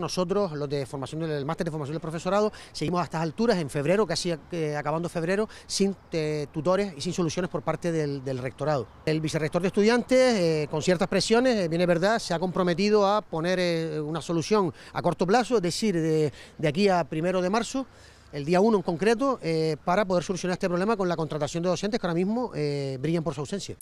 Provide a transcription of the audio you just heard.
Nosotros, los de formación del máster de formación del profesorado, seguimos a estas alturas, en febrero, casi acabando febrero, sin eh, tutores y sin soluciones por parte del, rectorado. El vicerrector de estudiantes, eh, con ciertas presiones, viene eh, verdad, se ha comprometido a poner una solución a corto plazo, es decir, de, de aquí a primero de marzo, el día 1 en concreto, para poder solucionar este problema con la contratación de docentes que ahora mismo brillan por su ausencia.